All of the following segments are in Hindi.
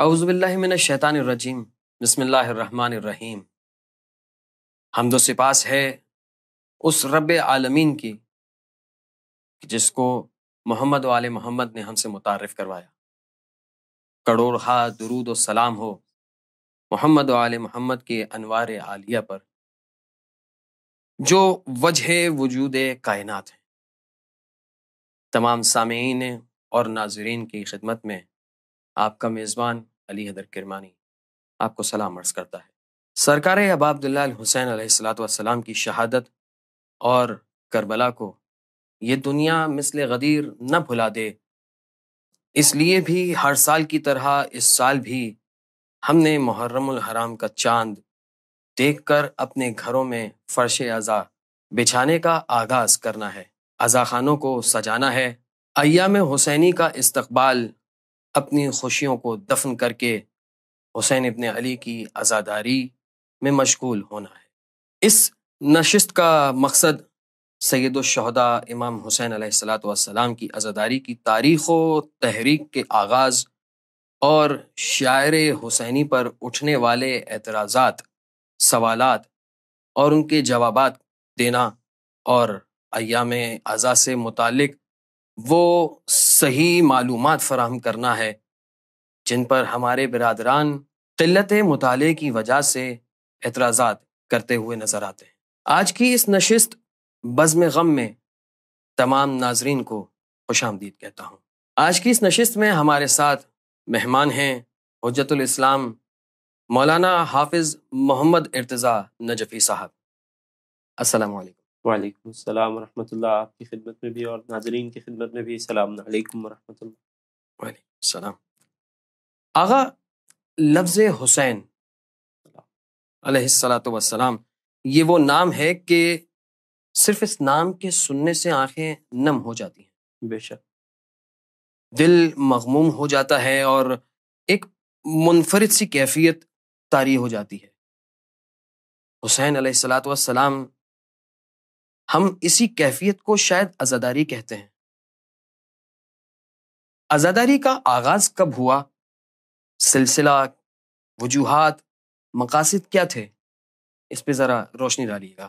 अउज़बिल्लिमिनशैतानरजीम बसमीम दो सिपास है उस रब आलमीन की जिसको मोहम्मद वाल मोहम्मद ने हमसे मुतारफ़ करवाया करोर हा दरूद व सलाम हो मोहम्मद वाल मोहम्मद के अनवार आलिया पर जो वजह वजूद कायनत है तमाम सामीन और नाजरीन की खिदमत में आपका मेज़बान अली हदर किरमानी आपको सलाम अर्ज़ करता है सरकार अब अब्दुल्ला हुसैन सलाम की शहादत और करबला को ये दुनिया मिसल गदीर न भुला दे इसलिए भी हर साल की तरह इस साल भी हमने मुहर्रमुल हराम का चांद देखकर अपने घरों में फर्श अज़ा बिछाने का आगाज़ करना है अज़ा खानों को सजाना है अयाम हुसैनी का इस्तकबाल अपनी खुशियों को दफन करके हुसैन इबन अली की आज़ादारी में मशगूल होना है इस नशस्त का मकसद सैद इमाम हुसैन सलाम की आज़ादारी की तारीख़ तहरीक के आगाज़ और शायर हुसैनी पर उठने वाले एतराज़ात सवालात और उनके जवाब देना और अयाम आज़ा से मुतक वो सही मालूम फराहम करना है जिन पर हमारे बिरादरान किल्लत मुताले की वजह से एतराज़ करते हुए नज़र आते हैं आज की इस नशस्त बज़म गम में तमाम नाजरीन को खुश आमदीद कहता हूँ आज की इस नशस्त में हमारे साथ मेहमान हैं हजतलाम मौलाना हाफिज़ मोहम्मद इर्तज़ा नजफ़ी साहब असलकम वालेकुम अस्सलाम रहमतुल्लाह आपकी खिदमत में भी और नाजरीन की खिदमत में भी सलाम अलैकुम रहमतुल्लाह वालेकुम सलाम आगा लफ्ज़ हुसैन अलैहिस्सलाम ये वो नाम है कि सिर्फ इस नाम के सुनने से आंखें नम हो जाती हैं बेशक दिल मगमूम हो जाता है और एक मुनफरद सी कैफियत तारी हो जाती है हुसैन अलैहिस्सलाम हम इसी कैफियत को शायद आजादारी कहते हैं आजादारी का आगाज कब हुआ सिलसिला वजूहत मकासद क्या थे इस पे ज़रा रोशनी डालिएगा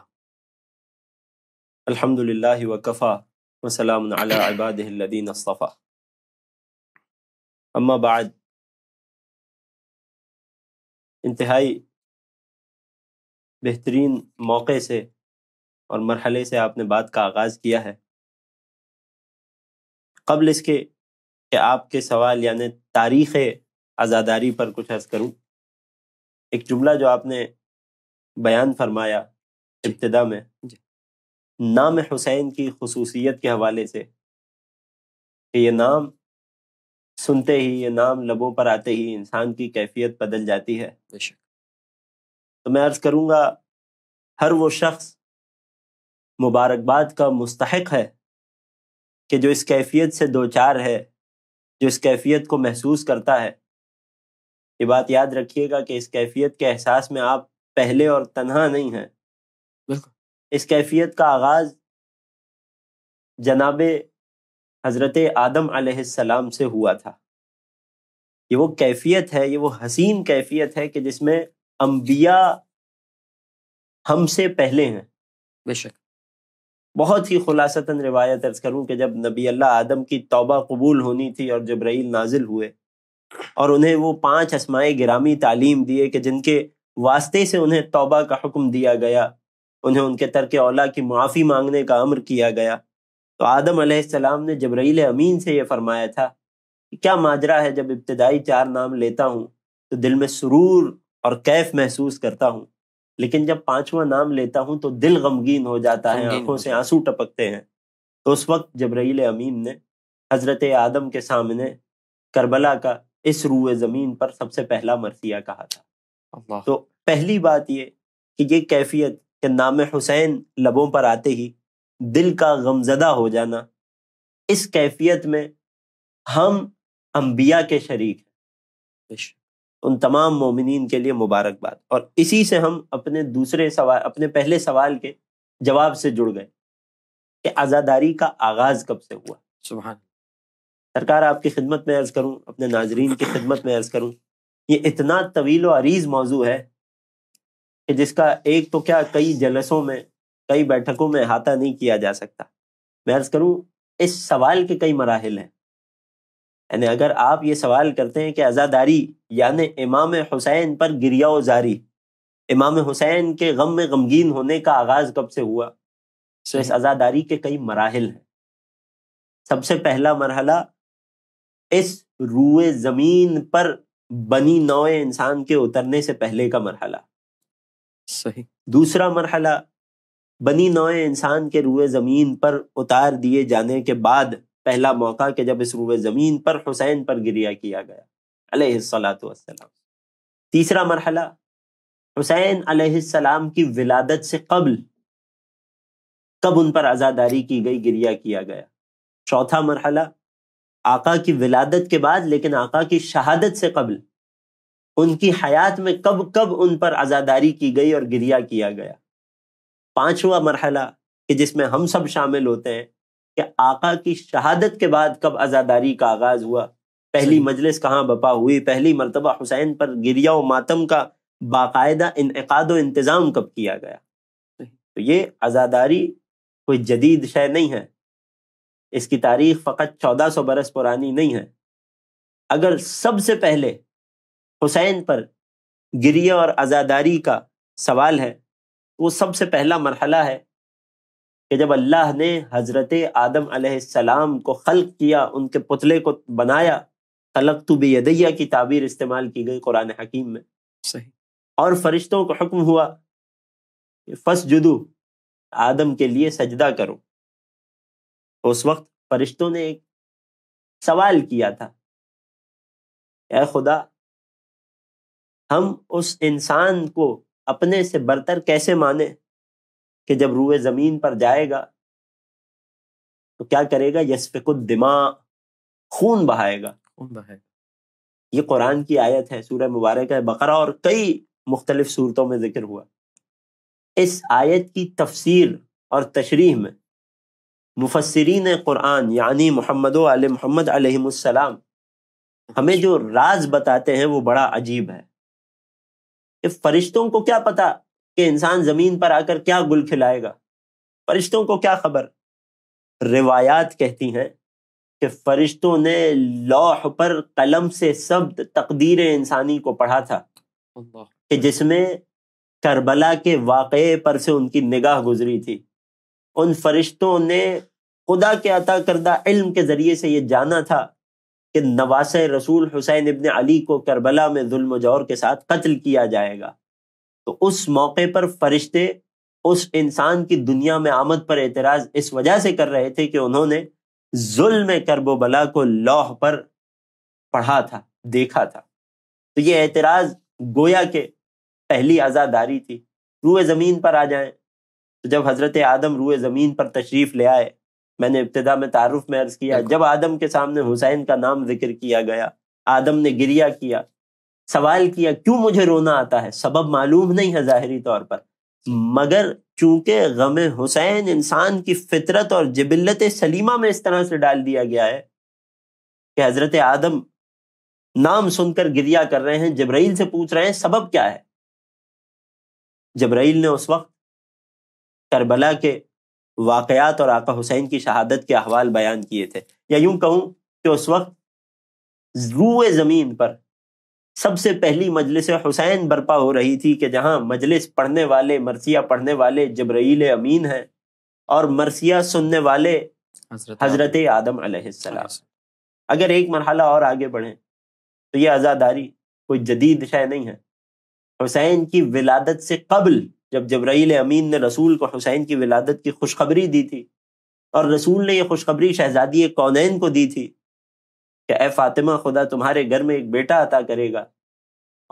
अल्हम्दुलिल्लाह व सलाम अला इबादिल्लज़ीन अस्तफ़ा अम्मा बाद इंतहाई बेहतरीन मौके से और मरहले से आपने बात का आगाज़ किया है कबल इसके कि आपके सवाल यानि तारीख़ आज़ादारी पर कुछ अर्ज़ करूँ एक जुमला जो आपने बयान फरमाया इब्तदा में नाम हुसैन की खसूसियत के हवाले से कि ये नाम सुनते ही ये नाम लबों पर आते ही इंसान की कैफियत बदल जाती है तो मैं अर्ज़ करूँगा हर वो शख्स मुबारकबाद का मुस्तक है कि जो इस कैफियत से दो चार है जो इस कैफियत को महसूस करता है ये बात याद रखिएगा कि इस कैफियत के एहसास में आप पहले और तनहा नहीं हैं इस कैफियत का आगाज जनाब हजरत आदम सलाम से हुआ था ये वो कैफियत है ये वो हसीन कैफियत है कि जिसमें अम्बिया हमसे पहले हैं बेशक बहुत ही खुलासतन रिवायत अर्ज करूं कि जब नबी अल्लाह आदम की तौबा कबूल होनी थी और जब्राइल नाजिल हुए और उन्हें वो पांच असमाय ग्रामी तालीम दिए कि जिनके वास्ते से उन्हें तौबा का हुक्म दिया गया उन्हें उनके तर्क औला की माफ़ी मांगने का अमर किया गया तो आदम आसमाम ने जबरील अमीन से यह फरमाया था कि क्या माजरा है जब इब्तदाई चार नाम लेता हूँ तो दिल में सुरूर और कैफ महसूस करता हूँ लेकिन जब पांचवा नाम लेता हूं तो दिल गमगीन हो जाता है आंखों से आंसू टपकते हैं तो उस वक्त जबरील अमीन ने हजरत आदम के सामने करबला का इस रूए ज़मीन पर सबसे पहला मरसिया कहा था तो पहली बात ये कि ये कैफियत के नाम हुसैन लबों पर आते ही दिल का गमजदा हो जाना इस कैफियत में हम अम्बिया के शरीक हैं उन तमाम मोमिन के लिए मुबारकबाद और इसी से हम अपने दूसरे सवाल अपने पहले सवाल के जवाब से जुड़ गए कि आज़ादारी का आगाज कब से हुआ सुबह सरकार आपकी खिदमत में अर्ज करूं अपने नाजरीन की खिदमत में अर्ज करूं ये इतना तवील अरीज मौजू है कि जिसका एक तो क्या कई जलसों में कई बैठकों में अहाता नहीं किया जा सकता मैं अर्ज करूं इस सवाल के कई मराहल हैं यानी अगर आप ये सवाल करते हैं कि आज़ादारी यानि इमाम हुसैन पर गिरिया जारी इमाम हुसैन के गम में गमगीन होने का आगाज कब से हुआ तो इस आज़ादारी के कई मराहल हैं सबसे पहला मरहला इस रूए ज़मीन पर बनी नौए इंसान के उतरने से पहले का मरहला सही दूसरा मरहला बनी नौए इंसान के रूए ज़मीन पर उतार दिए जाने के बाद पहला मौका कि जब इस रूब ज़मीन पर हुसैन पर गिरिया किया गया अलैहिस्सलाम तीसरा मरहला हुसैन अलैहिस्सलाम की विलादत से कबल कब उन पर आज़ादारी की गई गिरिया किया गया चौथा मरहला आका की विलादत के बाद लेकिन आका की शहादत से कबल उनकी हयात में कब कब उन पर आज़ादारी की गई और गिरिया किया गया पांचवा मरहला कि जिसमें हम सब शामिल होते हैं कि आका की शहादत के बाद कब आज़ादारी का आगाज़ हुआ पहली मजलिस कहाँ बपा हुई पहली मरतबा हुसैन पर गिरिया व मातम का बाकायदा इनका इंतज़ाम कब किया गया तो ये आज़ादारी कोई जदीद शय नहीं है इसकी तारीख फ़कत चौदह सौ बरस पुरानी नहीं है अगर सबसे पहले हुसैन पर गिरिया और आज़ादारी का सवाल है तो वो सबसे पहला मरहला है कि जब अल्लाह ने हज़रत आदम अलैहिस्सलाम को खल्क किया उनके पुतले को बनाया खलक तो बेदैया की ताबीर इस्तेमाल की गई कुरान हकीम में सही और फरिश्तों को हुक्म हुआ फस जुदू आदम के लिए सजदा करो उस वक्त फरिश्तों ने एक सवाल किया था ए खुदा हम उस इंसान को अपने से बरतर कैसे माने कि जब रूए ज़मीन पर जाएगा तो क्या करेगा कुछ दिमा खून बहाएगा खून बहाएगा ये कुरान की आयत है सूरह मुबारक है बकरा और कई मुख्तलिफ सूरतों में जिक्र हुआ इस आयत की तफसीर और तशरीह में मुफसरीन कुरान यानी मोहम्मद आल मोहम्मद आलम हमें जो राज बताते हैं वो बड़ा अजीब है कि फरिश्तों को क्या पता कि इंसान जमीन पर आकर क्या गुल खिलाएगा फरिश्तों को क्या खबर रिवायात कहती हैं कि फरिश्तों ने लौह पर कलम से शब्द तकदीर इंसानी को पढ़ा था कि जिसमें करबला के वाक़े पर से उनकी निगाह गुजरी थी उन फरिश्तों ने खुदा के अता करदा इल्म के ज़रिए से ये जाना था कि नवास रसूल हुसैन इबन अली को करबला में जुल्म जौर के साथ कत्ल किया जाएगा तो उस मौके पर फरिश्ते उस इंसान की दुनिया में आमद पर एतराज इस वजह से कर रहे थे कि उन्होंने जुल्म करबोबला को लौह पर पढ़ा था देखा था तो ये एतराज गोया के पहली आज़ादारी थी रूए ज़मीन पर आ जाए तो जब हज़रत आदम रूए ज़मीन पर तशरीफ़ ले आए मैंने इब्तदा में तारुफ में अर्ज़ किया जब आदम के सामने हुसैन का नाम जिक्र किया गया आदम ने गिरिया किया सवाल किया क्यों मुझे रोना आता है सबब मालूम नहीं है ज़ाहरी तौर पर मगर चूंकि गम हुसैन इंसान की फितरत और जबिलत सलीमा में इस तरह से डाल दिया गया है कि हज़रत आदम नाम सुनकर गिरिया कर रहे हैं जबराइल से पूछ रहे हैं सबब क्या है जबराइल ने उस वक्त करबला के वाकयात और आका हुसैन की शहादत के अहवाल बयान किए थे या यूं कहूं कि उस वक्त रूए ज़मीन पर सबसे पहली मजलिस हुसैन बर्पा हो रही थी कि जहाँ मजलिस पढ़ने वाले मरसिया पढ़ने वाले जबरील अमीन हैं और मरसिया सुनने वाले हजरत आदम अलैहिस्सलाम अगर एक मरहला और आगे बढ़े तो ये आज़ादारी कोई जदीद शय नहीं है हुसैन की विलादत से कबल जब जबराइल अमीन ने रसूल को हुसैन की विलादत की खुशखबरी दी थी और रसूल ने यह खुशखबरी शहजादी कौनैन को दी थी कि ए फातिमा खुदा तुम्हारे घर में एक बेटा अता करेगा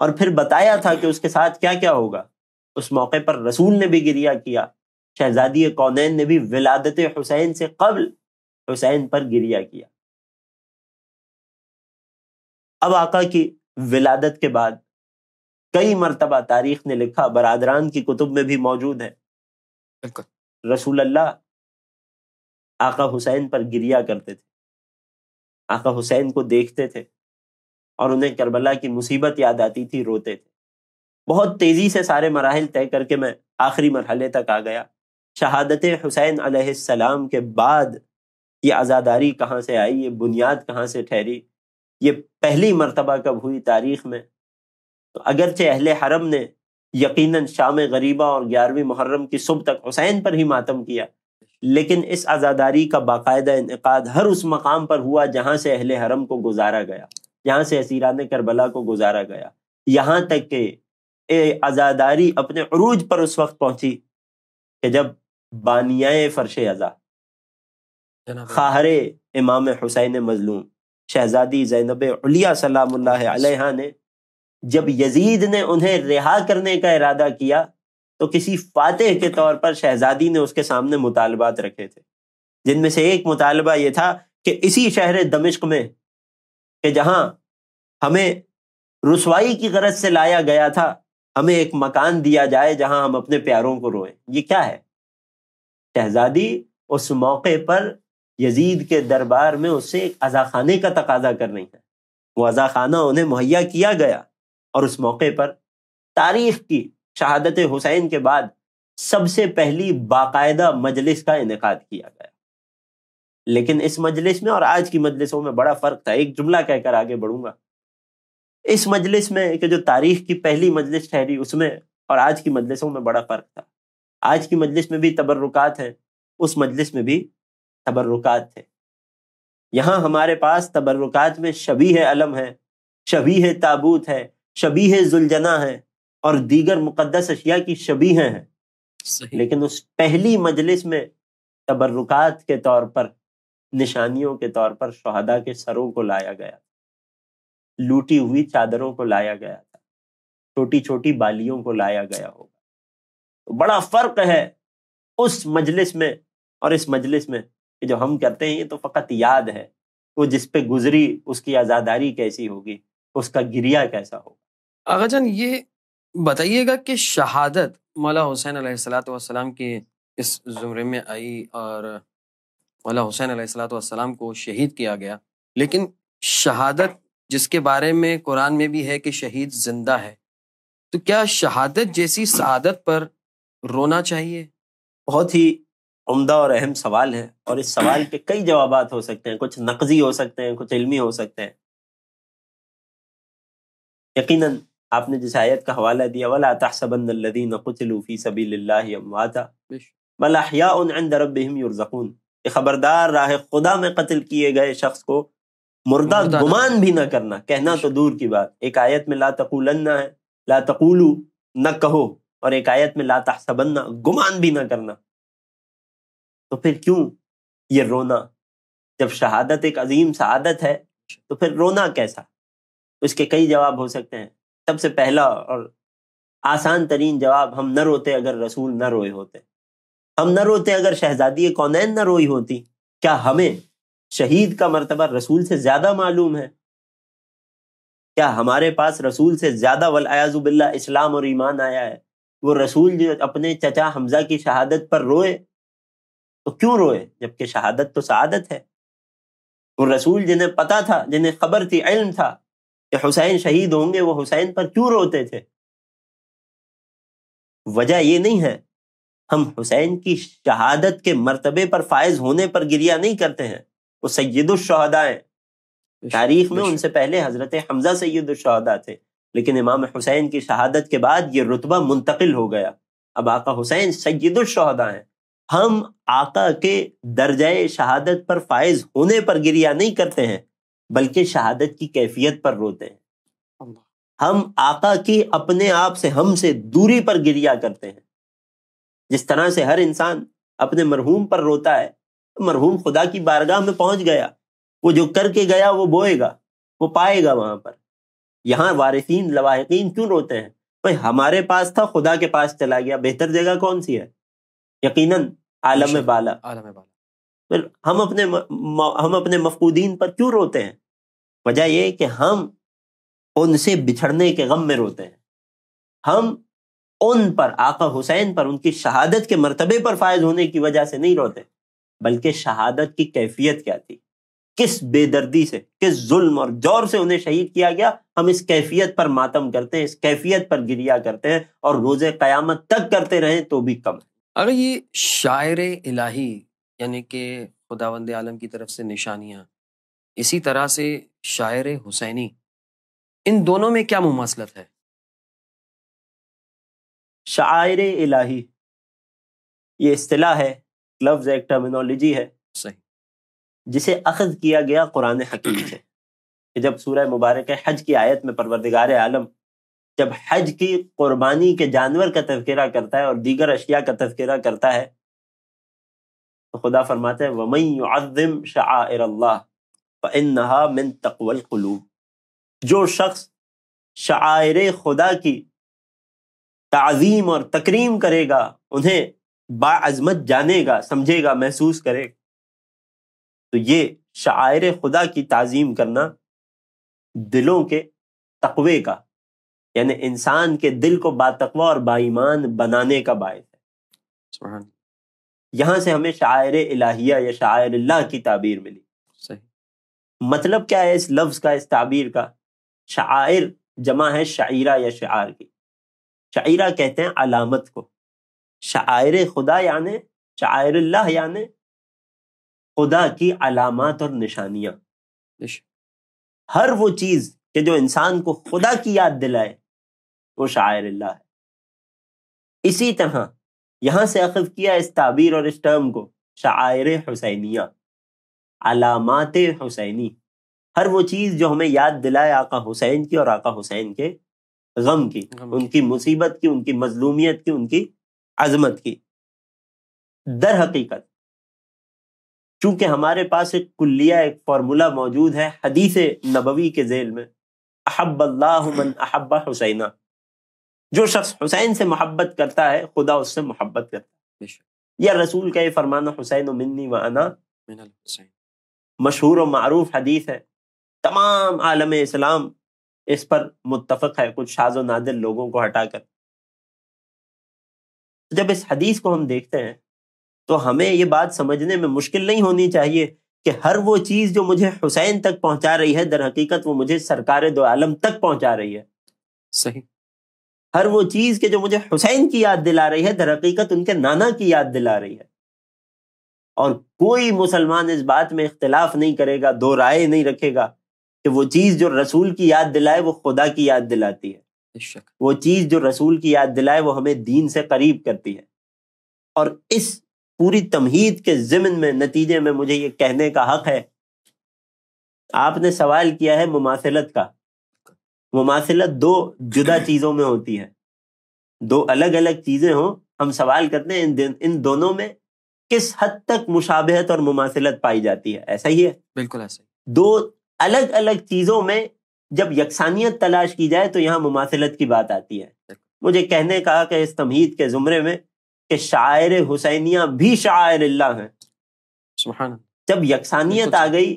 और फिर बताया था कि उसके साथ क्या क्या होगा उस मौके पर रसूल ने भी गिरिया किया शहजादी कौनैन ने भी विलादत हुसैन से कबल हुसैन पर गिरिया किया अब आका की विलादत के बाद कई मरतबा तारीख ने लिखा बरदरान की कुतुब में भी मौजूद है रसूल अल्लाह आका हुसैन पर गिरिया करते थे आका हुसैन को देखते थे और उन्हें करबला की मुसीबत याद आती थी रोते थे बहुत तेज़ी से सारे मराहल तय करके मैं आखिरी मरहले तक आ गया शहादत हुसैन आलाम के बाद ये आज़ादारी कहाँ से आई ये बुनियाद कहाँ से ठहरी ये पहली मरतबा कब हुई तारीख में तो अगरचे अहल हरम ने यकीनन शाम गरीबा और ग्यारहवीं मुहर्रम की सुबह तक हुसैन पर ही मातम किया लेकिन इस आज़ादारी का बाकायदा इनका हर उस मकाम पर हुआ जहाँ से अहल हरम को गुजारा गया जहाँ से असीरान करबला को गुजारा गया यहाँ तक कि आज़ादारी अपने अरूज पर उस वक्त पहुँची कि जब बानियाए फर्श अज़ा खाहर इमाम हुसैन मजलूम शहजादी जैनब उलिया सलाम ने जब यजीद ने उन्हें रिहा करने का इरादा किया तो किसी फातेह के तौर पर शहजादी ने उसके सामने मुतालबात रखे थे जिनमें से एक मुतालबा ये था कि इसी शहर दमिश्क में कि जहां हमें रसवाई की गरज से लाया गया था हमें एक मकान दिया जाए जहां हम अपने प्यारों को रोएं ये क्या है शहजादी उस मौके पर यजीद के दरबार में उससे एक अजाखाने का तकाजा कर रही है वो अजाखाना उन्हें मुहैया किया गया और उस मौके पर तारीख की शहादत हुसैन के बाद सबसे पहली बाकायदा मजलिस का इनका किया गया लेकिन इस मजलिस में और आज की मजलिसों में बड़ा फर्क था एक जुमला कहकर आगे बढ़ूंगा इस मजलिस में कि जो तारीख की पहली मजलिस ठहरी उसमें और आज की मजलिसों में बड़ा फर्क था आज की मजलिस में भी तबर्रुकात हैं उस मजलिस में भी तबर्रुकात थे यहाँ हमारे पास तबर्रुकात में शबी है अलम है शबी है ताबूत है शबी है जुलझना है और दीगर मुकदस अशिया की शबी हैं लेकिन उस पहली मजलिस में तबर्रुकात के तौर पर निशानियों के तौर पर शहदा के सरों को लाया गया था लूटी हुई चादरों को लाया गया था छोटी छोटी बालियों को लाया गया होगा तो बड़ा फर्क है उस मजलिस में और इस मजलिस में जो हम करते हैं ये तो फकत याद है वो जिस पे गुजरी उसकी आज़ादारी कैसी होगी उसका गिरिया कैसा होगा आगा जान ये बताइएगा कि शहादत मौला हुसैन सलाम के इस जुमरे में आई और मौला हुसैन सलाम को शहीद किया गया लेकिन शहादत जिसके बारे में कुरान में भी है कि शहीद जिंदा है तो क्या शहादत जैसी शहादत पर रोना चाहिए बहुत ही उम्दा और अहम सवाल है और इस सवाल के कई जवाब हो सकते हैं कुछ नकजी हो सकते हैं कुछ इलमी हो सकते हैं यकीनन आपने जिस आयत का हवाला दिया वाला सभी सबीलाबीम खबरदार राह खुदा में कत्ल किए गए शख्स को मुर्दा तो गुमान भी ना करना कहना तो दूर की बात एक आयत में ला तकूलन्ना है ला तकूलू न कहो और एक आयत में ला तहसबन्ना गुमान भी ना करना तो फिर क्यों ये रोना जब शहादत एक अजीम शहादत है तो फिर रोना कैसा उसके कई जवाब हो सकते हैं सबसे पहला और आसान तरीन जवाब हम न रोते अगर रसूल न रोए होते हम न रोते अगर शहजादी कौनैन न रोई होती क्या हमें शहीद का मरतबा रसूल से ज्यादा मालूम है क्या हमारे पास रसूल से ज्यादा वलायाजुबिल्ला इस्लाम और ईमान आया है वो रसूल जो अपने चचा हमजा की शहादत पर रोए तो क्यों रोए जबकि शहादत तो शहादत है वो रसूल जिन्हें पता था जिन्हें खबर थी इल्म था कि हुसैन शहीद होंगे वो हुसैन पर क्यों रोते थे वजह ये नहीं है हम हुसैन की शहादत के मर्तबे पर फायज होने पर गिरिया नहीं करते हैं वो सैदुलशहदा हैं तारीख में उनसे पहले हजरत हमजा सैदुलशहदा थे लेकिन इमाम हुसैन की शहादत के बाद ये रुतबा मुंतकिल हो गया अब आका हुसैन सैदुलशहदा हैं हम आका के दर्ज शहादत पर फायज होने पर गिरिया नहीं करते हैं बल्कि शहादत की कैफियत पर रोते हैं हम आका की अपने आप से हम से दूरी पर गिरिया करते हैं जिस तरह से हर इंसान अपने मरहूम पर रोता है तो मरहूम खुदा की बारगाह में पहुंच गया वो जो करके गया वो बोएगा वो पाएगा वहां पर यहाँ वारिसन लवाकिन क्यों रोते हैं भाई हमारे पास था खुदा के पास चला गया बेहतर जगह कौन सी है यकीनन आलम बाला आलम बाला फिर हम अपने हम अपने मफकूदीन पर क्यों रोते हैं वजह यह कि हम उनसे बिछड़ने के गम में रोते हैं हम उन पर आका हुसैन पर उनकी शहादत के मरतबे पर फायज होने की वजह से नहीं रोते बल्कि शहादत की कैफियत क्या थी किस बेदर्दी से किस जुल्म और ज़ोर से उन्हें शहीद किया गया हम इस कैफियत पर मातम करते हैं इस कैफियत पर गिरिया करते हैं और रोज़ क़यामत तक करते रहें तो भी कम अगर ये शायर इलाही यानी कि खुदावंद आलम की तरफ से निशानियाँ इसी तरह से शायर हुसैनी इन दोनों में क्या मुमासलत है शायर इलाही ये अतलाह है लफ्ज एक टर्मिनोलॉजी है सही जिसे अखज किया गया कुरान हकीम से कि जब सूरह मुबारक हज की आयत में परवरदिगार आलम जब हज की कुर्बानी के जानवर का तस्करा करता है और दीगर अशिया का तस्करा करता है तो खुदा फरमाते हैं वमईम शायर मिन तकवल कलूब जो शख्स शायर खुदा की तज़ीम और तकरीम करेगा उन्हें बाज़मत जानेगा समझेगा महसूस करेगा तो ये शायर खुदा की तज़ीम करना दिलों के तकवे का यानी इंसान के दिल को बातकवा और बाईमान बनाने का बायस है यहां से हमें शायर इलाहिया या शायर अल्लाह की ताबीर मिली सही मतलब क्या है इस लफ्ज का इस ताबीर का शायर जमा है शायरा या शार की शायरा कहते हैं अलामत को शायर खुदा यानि शायर अल्लाह यानि खुदा की अलामत और निशानियां हर वो चीज के जो इंसान को खुदा की याद दिलाए वो शायर अल्लाह है इसी तरह यहाँ से अखज किया इस ताबीर और इस टर्म को शायर हुसैनिया अलामत हुसैनी हर वो चीज़ जो हमें याद दिलाए आका हुसैन की और आका हुसैन के गम की गम उनकी मुसीबत की उनकी मजलूमियत की उनकी अजमत की दर हकीकत चूंकि हमारे पास एक कुल्लिया एक फार्मूला मौजूद है हदीस नबवी के जेल में अहब अल्लाह मन हुसैना जो शख्स हुसैन से मोहब्बत करता है खुदा उससे मोहब्बत करता है यह रसूल का ये फरमाना हुसैन मिन्नी व अना मशहूर और मरूफ हदीस है तमाम आलम इस्लाम इस पर मुतफ़ है कुछ शाज व नादिर लोगों को हटाकर जब इस हदीस को हम देखते हैं तो हमें ये बात समझने में मुश्किल नहीं होनी चाहिए कि हर वो चीज़ जो मुझे हुसैन तक पहुंचा रही है दर हकीकत वो मुझे सरकार दो आलम तक पहुंचा रही है सही हर वो चीज के जो मुझे हुसैन की याद दिला रही है दर हकीकत उनके नाना की याद दिला रही है और कोई मुसलमान इस बात में इख्तलाफ नहीं करेगा दो राय नहीं रखेगा कि वो चीज जो रसूल की याद दिलाए वो खुदा की याद दिलाती है वो चीज जो रसूल की याद दिलाए वो हमें दीन से करीब करती है और इस पूरी तमहीद के जिमन में नतीजे में मुझे ये कहने का हक है आपने सवाल किया है मुमासिलत का मुमासिलत दो जुदा चीज़ों में होती है दो अलग अलग चीज़ें हों हम सवाल करते हैं इन इन दोनों में किस हद तक मुशाबहत और मुमासिलत पाई जाती है ऐसा ही है बिल्कुल ऐसा दो अलग अलग चीज़ों में जब यकसानियत तलाश की जाए तो यहाँ मुमासिलत की बात आती है मुझे कहने कहा कि इस तमहीद के ज़ुमरे में कि शायर हुसैनिया भी शायर अल्लाह हैं जब यकसानियत आ गई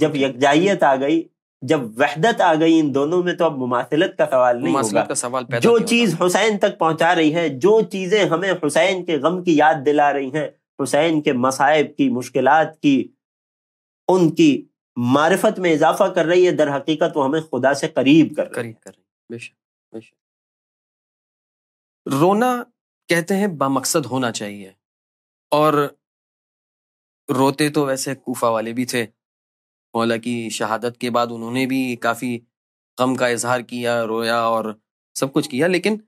जब यकजाहियत आ गई जब वहदत आ गई इन दोनों में तो अब मुमासिलत का सवाल नहीं होगा का सवाल पैदा जो चीज हुसैन तक पहुंचा रही है जो चीजें हमें हुसैन के गम की याद दिला रही हैं हुसैन के मसायब की मुश्किल की उनकी मारफत में इजाफा कर रही है दर हकीकत वो हमें खुदा से करीब कर करीब कर रही है रोना कहते हैं बामकसद होना चाहिए और रोते तो वैसे कूफा वाले भी थे मौला की शहादत के बाद उन्होंने भी काफ़ी गम का इजहार किया रोया और सब कुछ किया लेकिन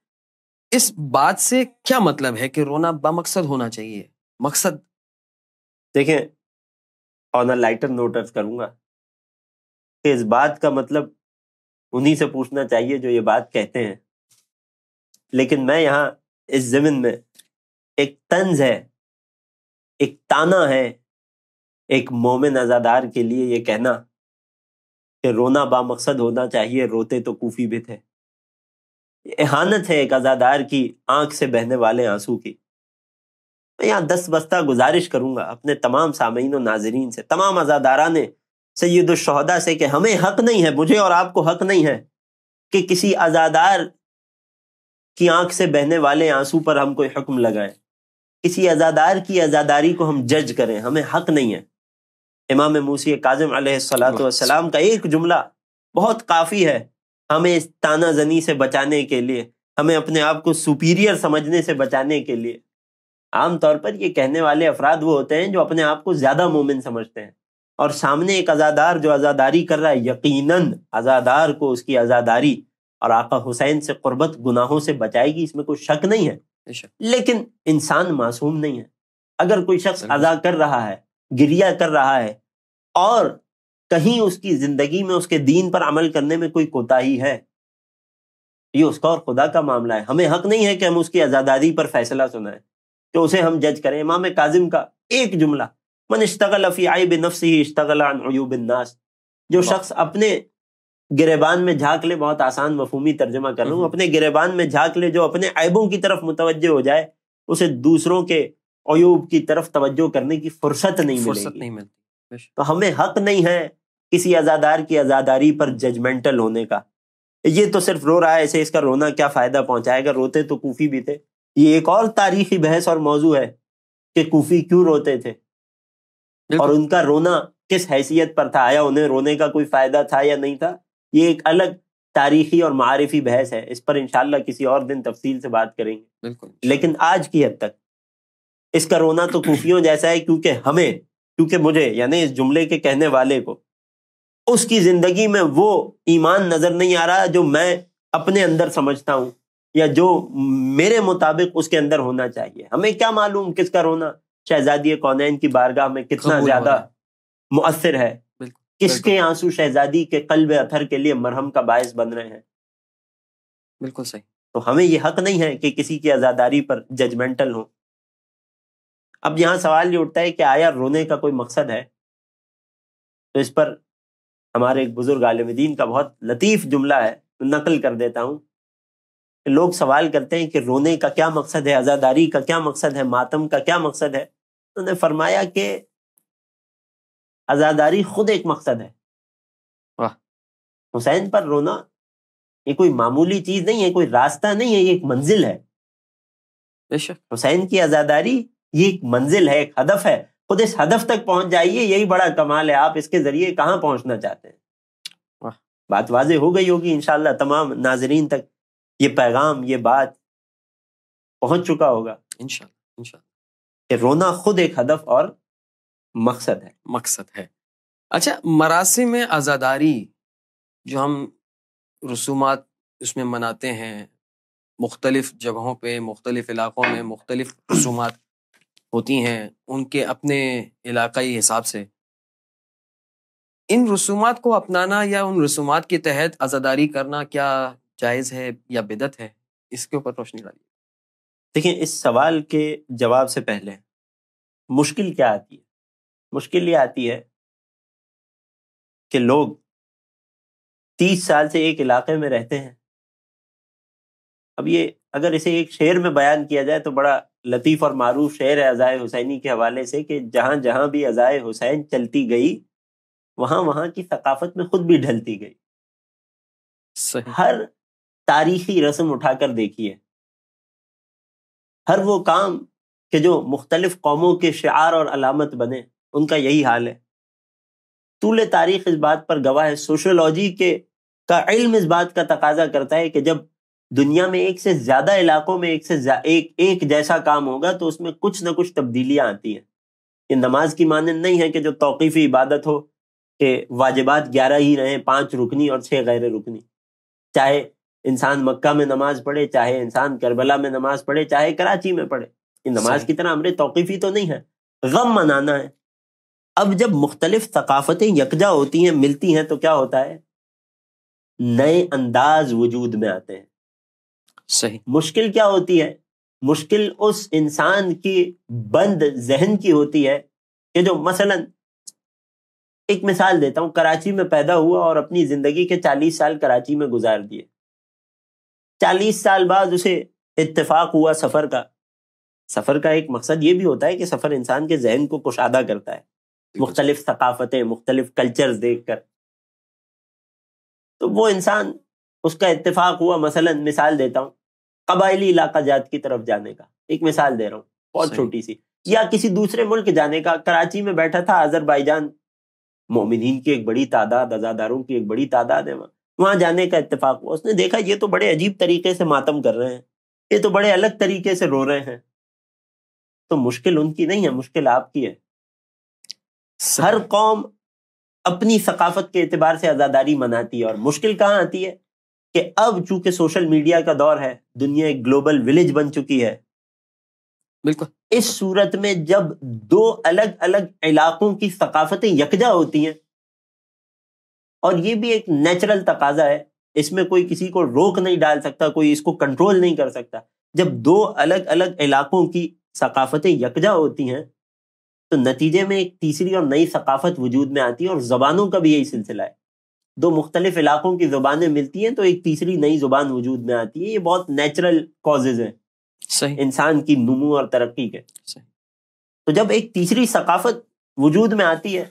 इस बात से क्या मतलब है कि रोना बामकसद होना चाहिए मकसद देखें ऑन अ लाइटर नोट अर्ज करूंगा कि इस बात का मतलब उन्हीं से पूछना चाहिए जो ये बात कहते हैं लेकिन मैं यहाँ इस जमीन में एक तंज है एक ताना है एक मोमिन आज़ादार के लिए ये कहना कि रोना बामकसद होना चाहिए रोते तो कूफी भी थे एहानत है एक आज़ादार की आंख से बहने वाले आंसू की मैं यहाँ दस बस्ता गुजारिश करूंगा अपने तमाम सामीन और नाजरीन से तमाम आज़ादारा ने सैदुलशहदा से कि हमें हक नहीं है मुझे और आपको हक नहीं है कि किसी आज़ादार की आंख से बहने वाले आंसू पर हम कोई हुक्म लगाएं किसी आज़ादार की आज़ादारी को हम जज करें हमें हक नहीं है इमाम मूसी काजम सलाम का एक जुमला बहुत काफ़ी है हमें इस ताना जनी से बचाने के लिए हमें अपने आप को सुपीरियर समझने से बचाने के लिए आमतौर पर ये कहने वाले अफराद वो होते हैं जो अपने आप को ज़्यादा मोमिन समझते हैं और सामने एक आज़ादार जो आज़ादारी कर रहा है यकीनन आज़ादार को उसकी आज़ादारी और आका हुसैन से कुर्बत गुनाहों से बचाएगी इसमें कोई शक नहीं है लेकिन इंसान मासूम नहीं है अगर कोई शख्स अदा कर रहा है गिरिया कर रहा है और कहीं उसकी जिंदगी में उसके दीन पर अमल करने में कोई कोताही है ये उसका और खुदा का मामला है हमें हक नहीं है कि हम उसकी आज़ादारी पर फैसला सुनाएं कि उसे हम जज करें इमाम काजिम का एक जुमला मन इश्तगल अफ़ी आई बिन नफसी इश्तगलास जो शख्स अपने गिरेबान में झाक ले बहुत आसान मफहमी तर्जमा कर लू हम्म। अपने गिरेबान में झाक ले जो अपने ऐबों की तरफ मुतवजह हो जाए उसे दूसरों के अयूब की तरफ तवज्जो करने की फुर्सत नहीं फुर्सत नहीं मिलती तो हमें हक नहीं है किसी आज़ादार की आज़ादारी पर जजमेंटल होने का ये तो सिर्फ रो रहा है ऐसे इसका रोना क्या फ़ायदा पहुंचाएगा रोते तो कूफी भी थे ये एक और तारीखी बहस और मौजू है कि कोफी क्यों रोते थे और उनका रोना किस हैसियत पर था आया उन्हें रोने का कोई फ़ायदा था या नहीं था ये एक अलग तारीखी और मारफी बहस है इस पर इंशाल्लाह किसी और दिन तफसील से बात करेंगे बिल्कुल लेकिन आज की हद तक इसका रोना तो खूफियों जैसा है क्योंकि हमें क्योंकि मुझे यानी इस जुमले के कहने वाले को उसकी जिंदगी में वो ईमान नजर नहीं आ रहा जो मैं अपने अंदर समझता हूँ या जो मेरे मुताबिक उसके अंदर होना चाहिए हमें क्या मालूम किसका रोना शहजादी कौनैन की बारगाह में कितना ज्यादा मुअसर है किसके आंसू शहजादी के कल्ब अथर के लिए मरहम का बायस बन रहे हैं बिल्कुल सही तो हमें ये हक नहीं है कि किसी की आजादारी पर जजमेंटल हो अब यहाँ सवाल ये उठता है कि आया रोने का कोई मकसद है तो इस पर हमारे एक बुजुर्ग आलमदीन का बहुत लतीफ़ जुमला है नकल कर देता हूँ लोग सवाल करते हैं कि रोने का क्या मकसद है आज़ादारी का क्या मकसद है मातम का क्या मकसद है उन्होंने फरमाया कि आज़ादारी खुद एक मकसद है हुसैन पर रोना ये कोई मामूली चीज़ नहीं है कोई रास्ता नहीं है ये एक मंजिल है हुसैन की आज़ादारी ये एक मंजिल है एक हदफ है खुद इस हदफ तक पहुंच जाइए यही बड़ा कमाल है आप इसके जरिए कहाँ पहुंचना चाहते हैं बात वाजे हो गई होगी इनशाला तमाम नाजरीन तक ये पैगाम ये बात पहुंच चुका होगा इनशा रोना खुद एक हदफ और मकसद है मकसद है अच्छा मरासी में आज़ादारी जो हम रसूमात उसमें मनाते हैं मुख्तलिफ जगहों पे मुख्तलिफ इलाक़ों में मुख्तलिफ रसूमात होती हैं उनके अपने इलाकाई हिसाब से इन रसूमात को अपनाना या उन रसूमात के तहत आज़ादारी करना क्या जायज़ है या बिदत है इसके ऊपर रोशनी डाली देखिए इस सवाल के जवाब से पहले मुश्किल क्या आती है मुश्किल ये आती है कि लोग तीस साल से एक इलाके में रहते हैं अब ये अगर इसे एक शेर में बयान किया जाए तो बड़ा लतीफ़ और मारूफ शेर है अज़ाय हुसैनी के हवाले से कि जहाँ जहाँ भी अज़ाय हुसैन चलती गई वहाँ वहाँ की सकाफत में खुद भी ढलती गई हर तारीखी रस्म उठाकर देखिए हर वो काम के जो मुख्तलिफ कौमों के शार और अलामत बने उनका यही हाल है तूल तारीख इस बात पर गवाह है सोशोलॉजी के का इल्म इस बात का तकाजा करता है कि जब दुनिया में एक से ज्यादा इलाकों में एक से एक एक जैसा काम होगा तो उसमें कुछ ना कुछ तब्दीलियां आती हैं ये नमाज की माने नहीं है कि जो तौकीफी इबादत हो कि वाजिबात ग्यारह ही रहें पांच रुकनी और छह गैर रुकनी चाहे इंसान मक्का में नमाज पढ़े चाहे इंसान करबला में नमाज पढ़े चाहे कराची में पढ़े ये नमाज की तरह हमरे तौकीफी तो नहीं है गम मनाना है अब जब मुख्तलिफ सकाफतें यकजा होती हैं मिलती हैं तो क्या होता है नए अंदाज वजूद में आते हैं सही मुश्किल क्या होती है मुश्किल उस इंसान की बंद जहन की होती है कि जो मसलन एक मिसाल देता हूं कराची में पैदा हुआ और अपनी जिंदगी के 40 साल कराची में गुजार दिए 40 साल बाद उसे इत्तेफाक हुआ सफर का सफर का एक मकसद ये भी होता है कि सफर इंसान के जहन को कुशादा करता है मुख्तलिफ सकाफतें मुख्तलिफ कल्चर्स देख कर तो वो इंसान उसका इत्तेफाक हुआ मसलन मिसाल देता हूँ कबायली इलाका जात की तरफ जाने का एक मिसाल दे रहा हूँ बहुत छोटी सी या किसी दूसरे मुल्क जाने का कराची में बैठा था अजरबैजान मोमिन की एक बड़ी तादाद अजादारों की एक बड़ी तादाद है वहाँ वहाँ जाने का इतफाक हुआ उसने देखा ये तो बड़े अजीब तरीके से मातम कर रहे हैं ये तो बड़े अलग तरीके से रो रहे हैं तो मुश्किल उनकी नहीं है मुश्किल आपकी है हर कौम अपनी सकाफत के एतबार से आज़ादारी मनाती है और मुश्किल कहाँ आती है कि अब चूंकि सोशल मीडिया का दौर है दुनिया एक ग्लोबल विलेज बन चुकी है बिल्कुल इस सूरत में जब दो अलग अलग इलाकों की सकाफतें यकजा होती हैं और ये भी एक नेचुरल तकाजा है इसमें कोई किसी को रोक नहीं डाल सकता कोई इसको कंट्रोल नहीं कर सकता जब दो अलग अलग इलाकों की सकाफतें यकजा होती हैं तो नतीजे में एक तीसरी और नई सकाफत वजूद में आती है और जबानों का भी यही सिलसिला है दो मुख्तलिफ इलाकों की जुबानें मिलती हैं तो एक तीसरी नई जुबान वजूद में आती है ये बहुत नेचुरल कॉजेज हैं इंसान की नमू और तरक्की के तो जब एक तीसरी सकाफत वजूद में आती है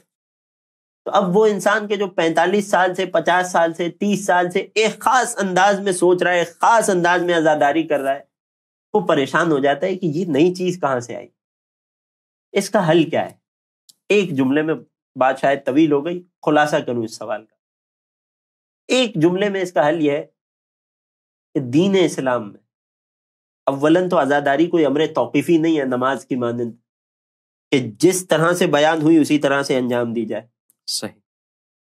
तो अब वो इंसान के जो 45 साल से 50 साल से 30 साल से एक खास अंदाज में सोच रहा है एक खास अंदाज में आज़ादारी कर रहा है वो परेशान हो जाता है कि ये नई चीज़ कहाँ से आई इसका हल क्या है एक जुमले में बात शायद तवील हो गई खुलासा करूँ इस सवाल का एक जुमले में इसका हल यह है कि दीन इस्लाम में अव्वलन तो आज़ादारी कोई अमर तौकीफ़ी नहीं है नमाज की मानंद कि जिस तरह से बयान हुई उसी तरह से अंजाम दी जाए सही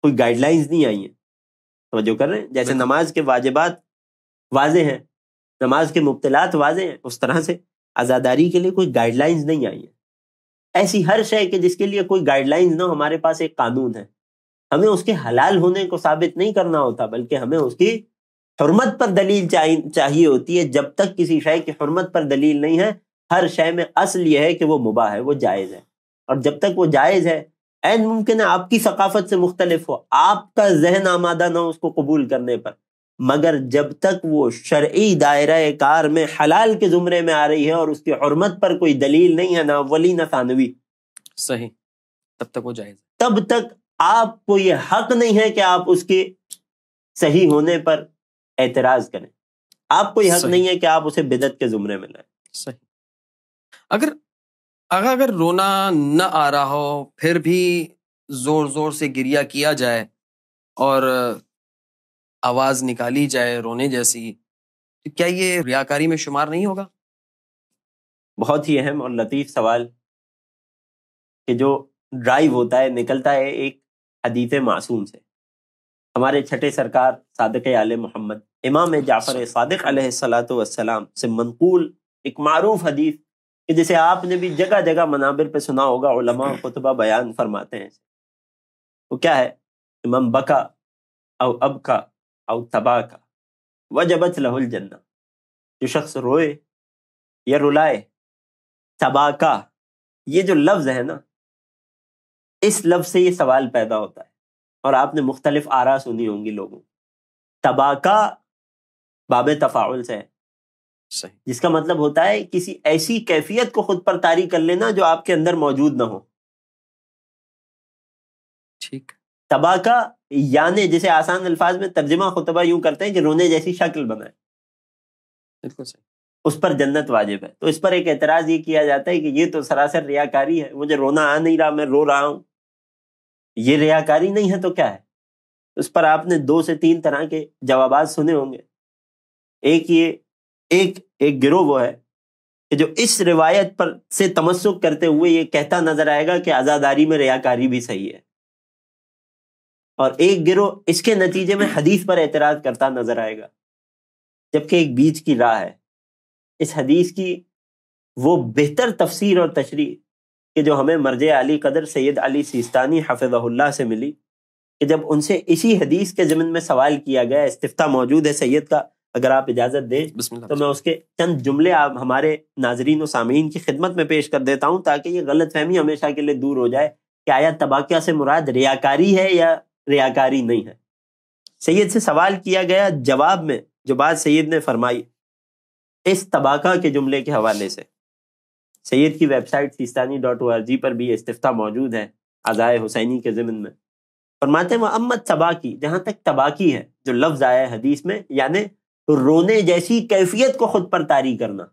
कोई गाइडलाइंस नहीं आई हैं तोज्जो कर रहे हैं जैसे नमाज के वाजिबात वाजे हैं नमाज के मुबतलात वाजे हैं उस तरह से आज़ादारी के लिए कोई गाइडलाइंस नहीं आई है ऐसी हर शय के जिसके लिए कोई गाइडलाइंस ना हमारे पास एक कानून है हमें उसके हलाल होने को साबित नहीं करना होता बल्कि हमें उसकी हरमत पर दलील चाहिए होती है जब तक किसी शय की हरमत पर दलील नहीं है हर शय में असल यह है कि वो मुबा है वो जायज़ है और जब तक वो जायज़ है एन मुमकिन है आपकी सकाफत से मुख्तलिफ हो आपका जहन आमादा ना उसको कबूल करने पर मगर जब तक वो शर्य दायरा कार में हलाल के ज़ुमरे में आ रही है और उसकी हरमत पर कोई दलील नहीं है ना वली ना सानवी सही तब तक वो जायज़ तब तक आपको ये हक नहीं है कि आप उसके सही होने पर एतराज करें आपको ये हक नहीं है कि आप उसे बिदत के जुमरे में लाए सही अगर अगर अगर रोना न आ रहा हो फिर भी जोर जोर से गिरिया किया जाए और आवाज निकाली जाए रोने जैसी तो क्या ये रियाकारी में शुमार नहीं होगा बहुत ही अहम और लतीफ सवाल कि जो ड्राइव होता है निकलता है एक हदीत मासूम से हमारे छठे सरकार सादक आल मोहम्मद इमाम जाफ़र सादक सलाम से मनकूल एक मरूफ हदीस कि जिसे आपने भी जगह जगह मनाबिर पे सुना होगा उलमा खुतबा बयान फरमाते हैं तो क्या है इमाम बका औ अब का औ तबा का वजबत लहुल जन्ना जो शख्स रोए या रुलाए तबा का ये जो लफ्ज़ है ना इस लफ्ज से ये सवाल पैदा होता है और आपने मुख्तलिफ आरा सुनी होंगी लोगों तबाका बाब तफाउल से सही जिसका मतलब होता है किसी ऐसी कैफियत को खुद पर तारी कर लेना जो आपके अंदर मौजूद ना हो ठीक तबाका याने जैसे आसान अल्फाज में तर्जमा खुतबा यूं करते हैं कि रोने जैसी शक्ल बनाए बिल्कुल सही उस पर जन्नत वाजिब है तो इस पर एक एतराज ये किया जाता है कि ये तो सरासर रियाकारी है मुझे रोना आ नहीं रहा मैं रो रहा हूँ ये रियाकारी नहीं है तो क्या है उस पर आपने दो से तीन तरह के जवाब सुने होंगे एक ये एक एक गिरोह वो है कि जो इस रिवायत पर से तमस्क करते हुए ये कहता नजर आएगा कि आज़ादारी में रियाकारी भी सही है और एक गिरोह इसके नतीजे में हदीस पर एतराज करता नजर आएगा जबकि एक बीच की राह है इस हदीस की वो बेहतर तफसीर और तशरी कि जो हमें मर्ज अली कदर सैद अली सिस्तानी हफिज़ल्ला से मिली कि जब उनसे इसी हदीस के ज़मीन में सवाल किया गया इस्तीफा मौजूद है सैद का अगर आप इजाज़त दें तो मैं उसके चंद जुमले आप हमारे नाजरीन और सामीन की खिदमत में पेश कर देता हूँ ताकि ये गलत फहमी हमेशा के लिए दूर हो जाए कि आया तबाकिया से मुराद रियाकारी है या रियाकारी नहीं है सैयद से सवाल किया गया जवाब में जो बात सैयद ने फरमाई इस तबाका के जुमले के हवाले से सैयद की website Sistani dot O R G पर भी इस्तीफा मौजूद है अज़ाय हुसैनी के ज़मन में फरमाते मोहम्मद तबाकी जहाँ तक तबाकी है जो लफ्ज़ आया है हदीस में यानि रोने जैसी कैफियत को खुद पर तारी करना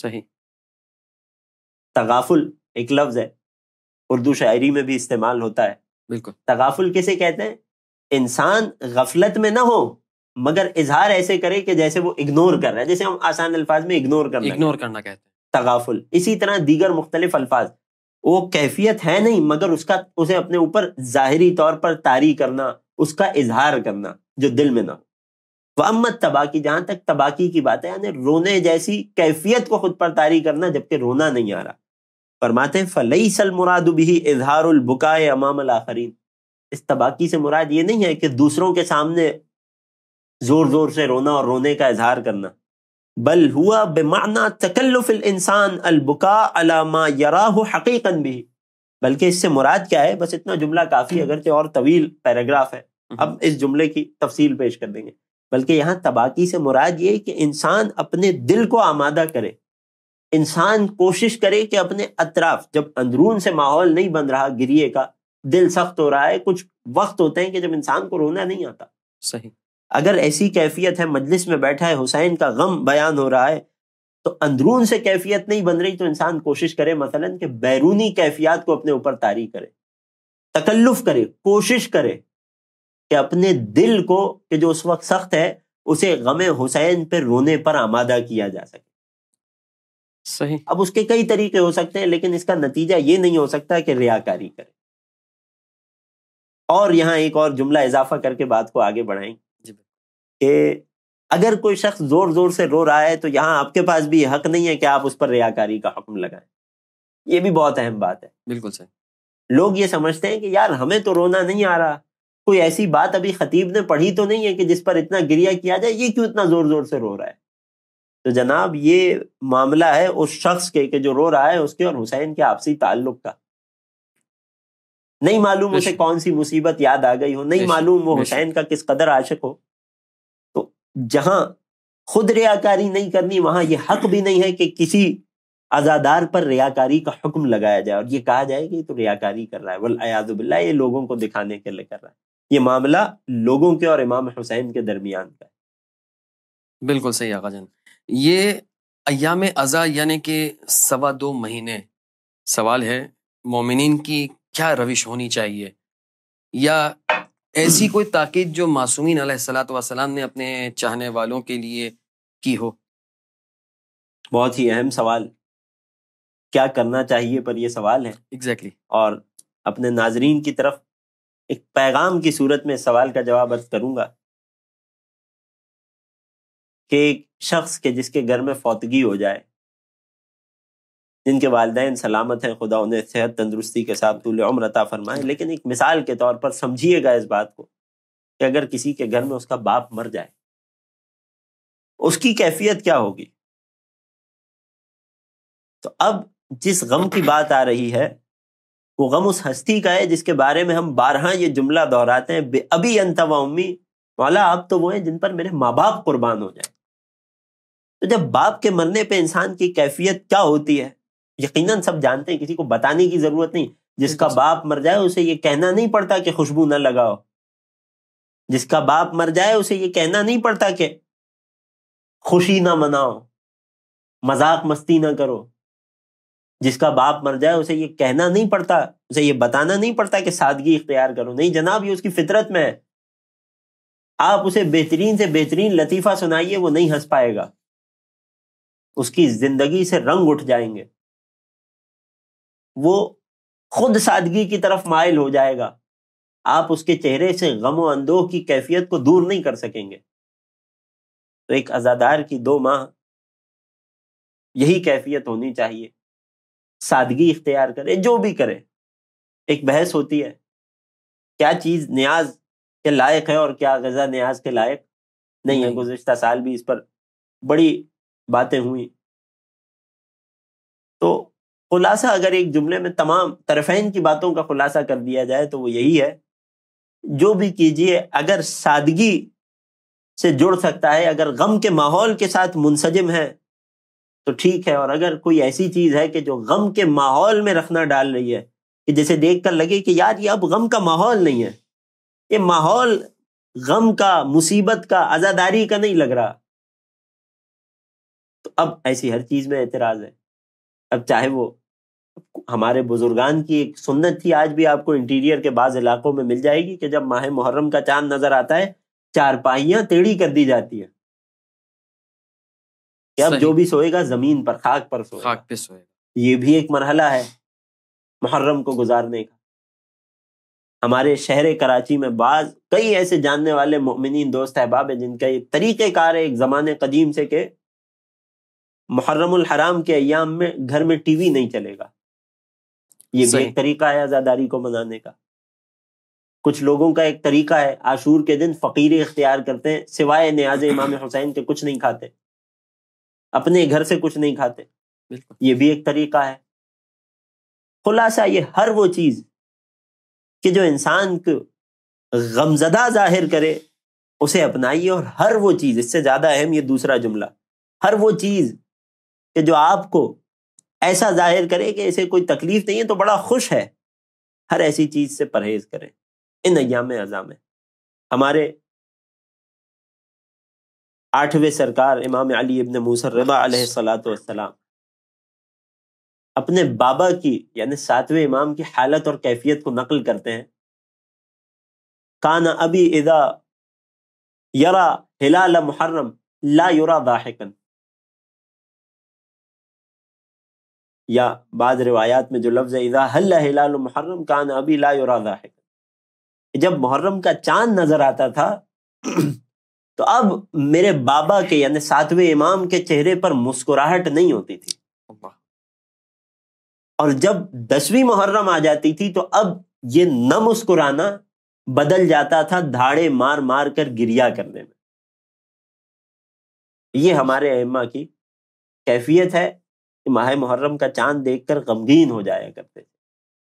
सही तगाफुल एक लफ्ज़ है उर्दू शायरी में भी इस्तेमाल होता है बिल्कुल तगाफुल किसे कहते हैं इंसान गफलत में ना हो मगर इजहार ऐसे करे कि जैसे वो इग्नोर कर रहा है जैसे हम आसान अल्फाज में इग्नोर कर इग्नोर करना कहते हैं तगाफुल इसी तरह दीगर मुख्तलिफ अल्फाज वो कैफियत है नहीं मगर उसका उसे अपने ऊपर ज़ाहरी तौर पर तारी करना उसका इजहार करना जो दिल में ना हो वम्मत तबाकी जहां तक तबाकी की बात है यानी रोने जैसी कैफियत को खुद पर तारी करना जबकि रोना नहीं आ रहा फरमाते हैं फलई सल मुराद भी इजहारबुकाए अमाम आखरीन इस तबाकी से मुराद ये नहीं है कि दूसरों के सामने जोर जोर से रोना और रोने का इजहार करना बल हुआ बेमाना तकल्लुफ इंसान अलबका अलामा यराह हकीकन भी बल्कि इससे मुराद क्या है बस इतना जुमला काफ़ी अगरचे और तवील पैराग्राफ है हम्म। अब इस जुमले की तफसील पेश कर देंगे बल्कि यहाँ तबाकी से मुराद ये कि इंसान अपने दिल को आमादा करे इंसान कोशिश करे कि अपने अतराफ जब अंदरून से माहौल नहीं बन रहा गिरिए का दिल सख्त हो रहा है कुछ वक्त होते हैं कि जब इंसान को रोना नहीं आता सही अगर ऐसी कैफियत है मजलिस में बैठा है हुसैन का गम बयान हो रहा है तो अंदरून से कैफियत नहीं बन रही तो इंसान कोशिश करे मसलन कि बैरूनी कैफियत को अपने ऊपर तारी करे तकल्लुफ करे कोशिश करे कि अपने दिल को कि जो उस वक्त सख्त है उसे गम हुसैन पर रोने पर आमादा किया जा सके सही अब उसके कई तरीके हो सकते हैं लेकिन इसका नतीजा ये नहीं हो सकता कि रियाकारी करे और यहां एक और जुमला इजाफा करके बात को आगे बढ़ाएं कि अगर कोई शख्स जोर जोर से रो रहा है तो यहाँ आपके पास भी हक नहीं है कि आप उस पर रियाकारी का हुक्म लगाएं ये भी बहुत अहम बात है बिल्कुल सर लोग ये समझते हैं कि यार हमें तो रोना नहीं आ रहा कोई ऐसी बात अभी खतीब ने पढ़ी तो नहीं है कि जिस पर इतना गिरिया किया जाए ये क्यों इतना जोर जोर से रो रहा है तो जनाब ये मामला है उस शख्स के, के जो रो रहा है उसके और हुसैन के आपसी ताल्लुक का नहीं मालूम उसे कौन सी मुसीबत याद आ गई हो नहीं मालूम वो हुसैन का किस कदर आशिक हो जहां खुद रियाकारी नहीं करनी वहां यह हक भी नहीं है कि किसी आजादार पर रियाकारी का हुक्म लगाया जाए और ये कहा जाए कि तो रियाकारी कर रहा है वल अयाजुबिल्ला ये लोगों को दिखाने के लिए कर रहा है ये मामला लोगों के और इमाम हुसैन के दरमियान का है बिल्कुल सही आका जन ये अयाम अज़ा यानी कि सवा दो महीने सवाल है मोमिन की क्या रविश होनी चाहिए या ऐसी कोई ताकीद जो मासूमिन सलाम ने अपने चाहने वालों के लिए की हो बहुत ही अहम सवाल क्या करना चाहिए पर यह सवाल है एग्जैक्टली exactly. और अपने नाजरीन की तरफ एक पैगाम की सूरत में सवाल का जवाब अर्ज करूंगा कि एक शख्स के जिसके घर में फौतगी हो जाए जिनके वालदे सलामत हैं खुदा उन्हें सेहत तंदरुस्ती के साथ तूल उम्र अता फरमाए लेकिन एक मिसाल के तौर पर समझिएगा इस बात को कि अगर किसी के घर में उसका बाप मर जाए उसकी कैफियत क्या होगी तो अब जिस गम की बात आ रही है वो गम उस हस्ती का है जिसके बारे में हम बारह ये जुमला दोहराते हैं अभी अंतवा उम्मी वाला आप तो वो हैं जिन पर मेरे माँ बाप कुर्बान हो जाए तो जब बाप के मरने पे इंसान की कैफियत क्या होती है यकीनन सब जानते हैं किसी को बताने की जरूरत नहीं जिसका बाप मर जाए उसे ये कहना नहीं पड़ता कि खुशबू ना लगाओ जिसका बाप मर जाए उसे ये कहना नहीं पड़ता कि खुशी ना मनाओ मजाक मस्ती ना करो जिसका बाप मर जाए उसे ये कहना नहीं पड़ता उसे ये बताना नहीं पड़ता कि सादगी इख्तियार करो नहीं जनाब ये उसकी फितरत में है आप उसे बेहतरीन से बेहतरीन लतीफ़ा सुनाइए वो नहीं हंस पाएगा उसकी जिंदगी से रंग उठ जाएंगे वो खुद सादगी की तरफ मायल हो जाएगा आप उसके चेहरे से गम अंदोह की कैफियत को दूर नहीं कर सकेंगे तो एक आजादार की दो माह यही कैफियत होनी चाहिए सादगी इख्तियार करे जो भी करे एक बहस होती है क्या चीज न्याज के लायक है और क्या गजा न्याज के लायक नहीं, नहीं। है गुजशत साल भी इस पर बड़ी बातें हुई तो खुलासा अगर एक जुमले में तमाम तरफेन की बातों का खुलासा कर दिया जाए तो वो यही है जो भी कीजिए अगर सादगी से जुड़ सकता है अगर गम के माहौल के साथ मुंसजम है तो ठीक है और अगर कोई ऐसी चीज है कि जो गम के माहौल में रखना डाल रही है कि जैसे देख कर लगे कि यार ये अब गम का माहौल नहीं है ये माहौल गम का मुसीबत का आजादारी का नहीं लग रहा तो अब ऐसी हर चीज में एतराज है अब चाहे वो हमारे बुजुर्गान की एक सुन्नत थी आज भी आपको इंटीरियर के बाद इलाकों में मिल जाएगी कि जब माह मुहर्रम का चांद नजर आता है चारपाइयां टेढ़ी कर दी जाती है कि अब जो भी सोएगा जमीन पर खाक पर सोएगा खाक पे सोएगा ये भी एक मरहला है मुहर्रम को गुजारने का हमारे शहर कराची में बाज कई ऐसे जानने वाले मोमिन दोस्त अहबाब है जिनका ये तरीक़ेकार है एक ज़माने कदीम से के मुहर्रम हराम के अयाम में घर में टीवी नहीं चलेगा ये भी एक तरीका है आजादारी को मनाने का कुछ लोगों का एक तरीका है आशूर के दिन फकीर इख्तियार करते हैं सिवाय न्याज इमाम हुसैन के कुछ नहीं खाते अपने घर से कुछ नहीं खाते ये भी एक तरीका है खुलासा ये हर वो चीज कि जो इंसान को गमजदा जाहिर करे उसे अपनाइए और हर वो चीज इससे ज्यादा अहम ये दूसरा जुमला हर वो चीज कि जो आपको ऐसा जाहिर करे कि ऐसे कोई तकलीफ नहीं है तो बड़ा खुश है हर ऐसी चीज से परहेज करें इन अयाम अजा में हमारे आठवें सरकार इमाम अली इबन मूसर रबा सलाम अपने बाबा की यानी सातवें इमाम की हालत और कैफियत को नकल करते हैं कान अबी इदा यरा हिलाल मुहर्रम ला युरा दाहिकन या बाद रिवायात में जो लफ्ज इज़ा हल हिलाल मुहर्रम कान अभी ला है जब मुहर्रम का चांद नजर आता था तो अब मेरे बाबा के यानी सातवें इमाम के चेहरे पर मुस्कुराहट नहीं होती थी और जब दसवीं मुहर्रम आ जाती थी तो अब ये न मुस्कुराना बदल जाता था धाड़े मार मार कर गिरिया करने में ये हमारे अम्मा की कैफियत है कि माह मुहर्रम का चांद देखकर गमगीन हो जाया करते थे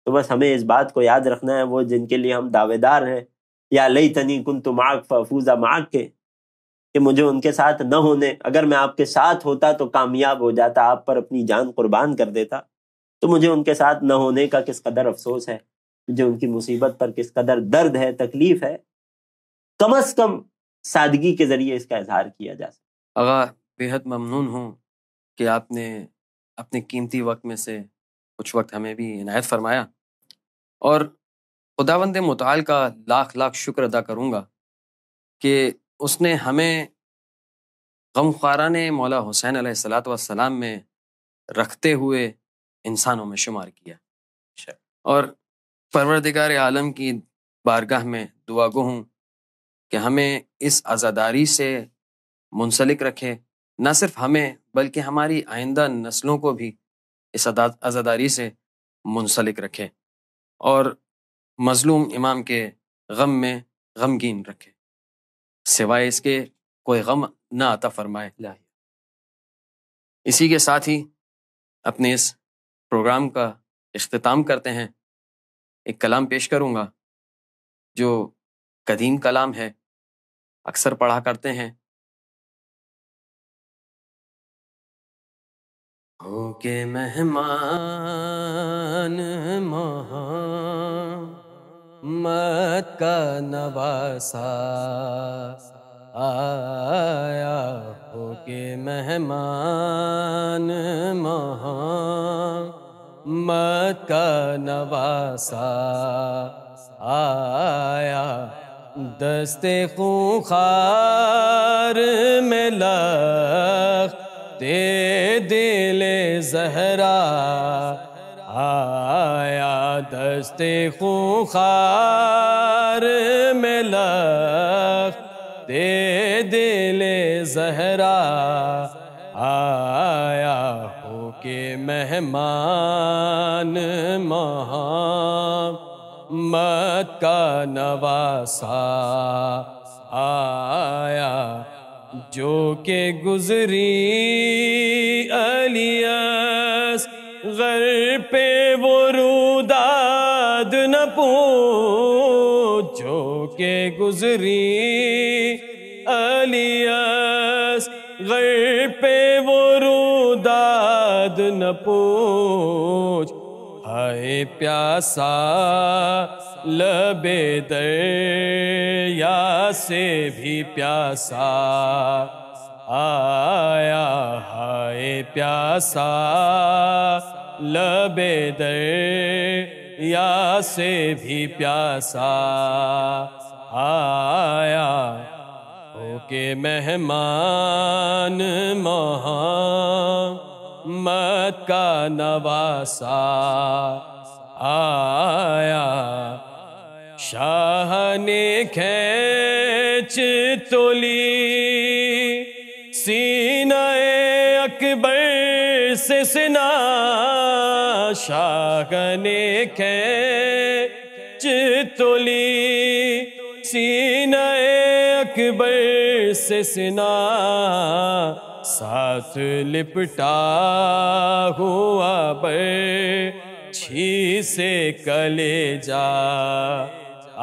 तो बस हमें इस बात को याद रखना है वो जिनके लिए हम दावेदार हैं या लई तनी कुन तो माग फूजा माग के कि मुझे उनके साथ न होने अगर मैं आपके साथ होता तो कामयाब हो जाता आप पर अपनी जान कुर्बान कर देता तो मुझे उनके साथ न होने का किस कदर अफसोस है मुझे उनकी मुसीबत पर किस कदर दर्द है तकलीफ है कम अज कम सादगी के जरिए इसका इजहार किया जा सकता अगर बेहद ममनून हूँ कि आपने अपने कीमती वक्त में से कुछ वक्त हमें भी इनायत फरमाया और खुदावंद मताल का लाख लाख शुक्र अदा करूँगा कि उसने हमें ख़ारा ने मौला हुसैन सलाम में रखते हुए इंसानों में शुमार किया और परवरदिगार आलम की बारगाह में दुआ गो हूँ कि हमें इस आज़ादारी से मुंसलिक रखे न सिर्फ हमें बल्कि हमारी आइंदा नस्लों को भी इस आज़ादारी से मुंसलिक रखे और मज़लूम इमाम के गम में गमगीन रखे सिवाय इसके कोई गम ना आता फरमाए लाही इसी के साथ ही अपने इस प्रोग्राम का अख्ताम करते हैं एक कलाम पेश करूँगा जो कदीम कलाम है अक्सर पढ़ा करते हैं के मेहमान मत का नवासा आया के मेहमान मत का नवासा आया दस्ते खूखार में लख ते दिल जहरा आया दस्ते खूखार में लख ते दिल जहरा आया हो के मेहमान महा मत का नवासा आया जो के गुजरी अलियास घर पे वो रूदाद न जो के गुजरी अलियास घर पे वो रूदाद न पूछ हाय प्यासा लबे दया से भी प्यासा आया हाय प्यासा लबे दया से भी प्यासा आया ओके मेहमान महा का नवासा आया शाह ने खेच तोली सीना अकबर से सिना शाह ने खेच तोली सीना अकबर से सिना साथ लिपटा हुआ बर छी से कले जा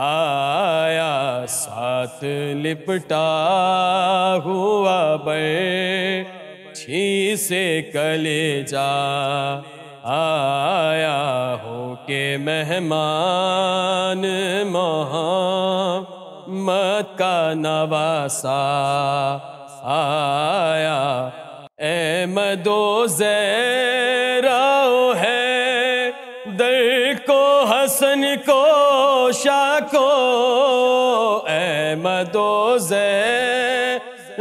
आया साथ लिपटा हुआ बे छी से कले जा आया हो के मेहमान महा मत का नवासा आया ए मदो जै को अहमदो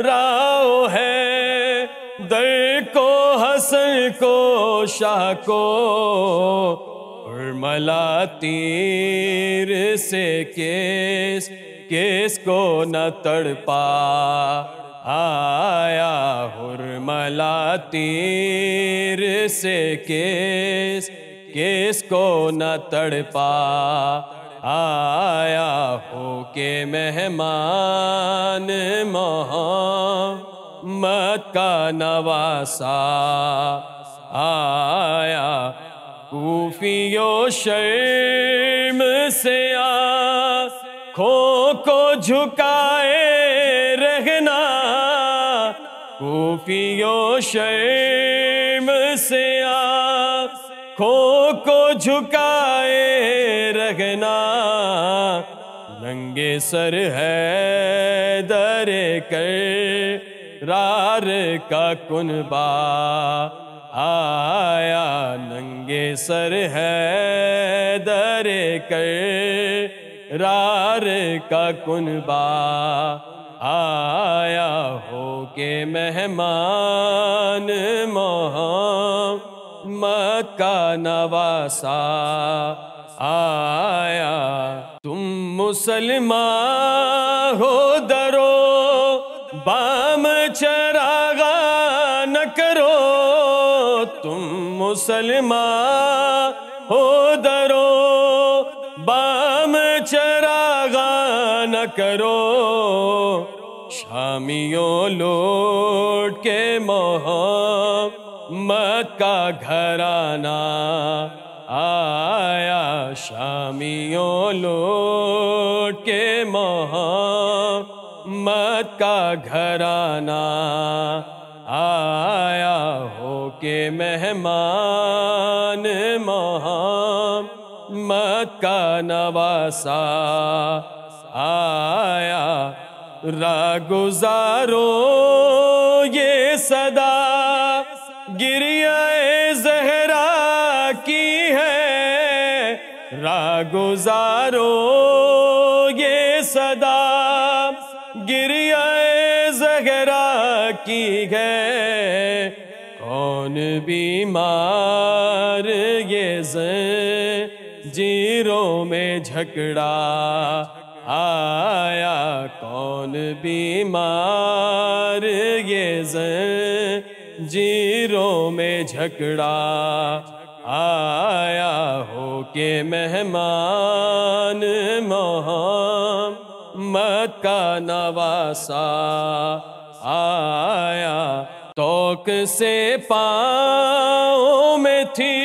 राव है दर को हसन को शाह को उर्मला तीर से केस केस को न तड़पा आया हुरमला तीर से केस केस को न तड़पा आया हो के मेहमान मोहम्मद का नवासा आया कूफियो शर्म से खो को झुकाए रहना कूफियो शर्म से खो को झुकाए रहना रंगे सर है दरे कर रार का कुनबा आया नंगे सर है दरे कर रार का कुनबा आया हो के मेहमान मोह मक्का नवासा आया तुम मुसलमान हो दरो बाम चरागा न करो तुम मुसलमान हो दरो बाम चरागा न करो शामियों लोट के मत का घराना आया शामियों लोट के मोहम्मद का घराना आया हो के मेहमान मोहम्मद का नवासा आया रागुजारों गुजारो ये सदा गिरिया जगरा की है कौन बीमार ये जीरों में झगड़ा आया कौन बीमार ये जीरों में झगड़ा आया के मेहमान मोहम का नवासा आया तोक से पाओ में थी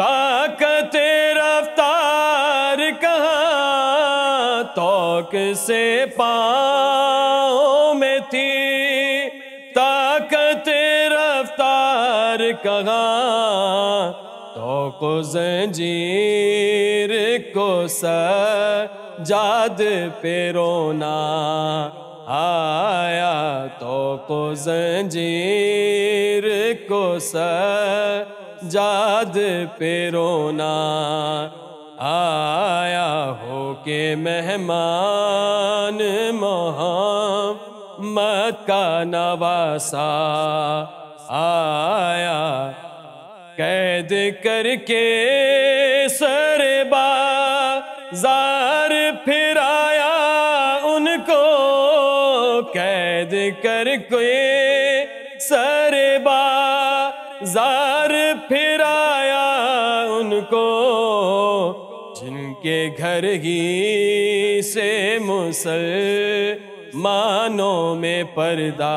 ताकत रफ्तार कहाँ तोक से पाओ में थी ताकत रफ्तार कहा को जंजीर को सजाद पे रोना आया तो को जंजीर को सजाद पे रोना आया हो के मेहमान मोहम्मद का नवासा आया कैद करके सरे बाजार फिराया उनको कैद करके सरे बाजार फिराया उनको जिनके घर ही से मुसल मानों में पर्दा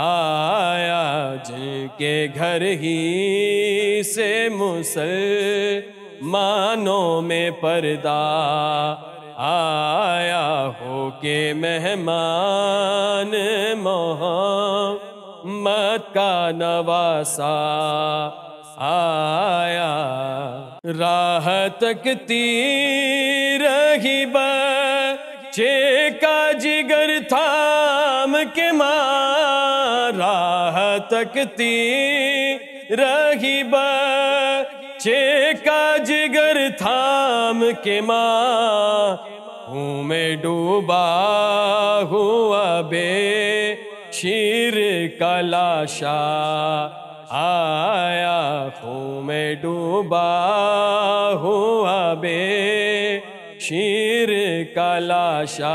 आया जिनके घर ही से मुसल मानो में पर्दा आया हो के मेहमान मोह मत का नवासा आया राह तीर रही बच्चे का राह तकती रही बच्चे का जिगर थाम के माँ हूँ मैं डूबा हुआ बे शीर कलाशा आया हूँ मैं डूबा हुआ बे शीर कलाशा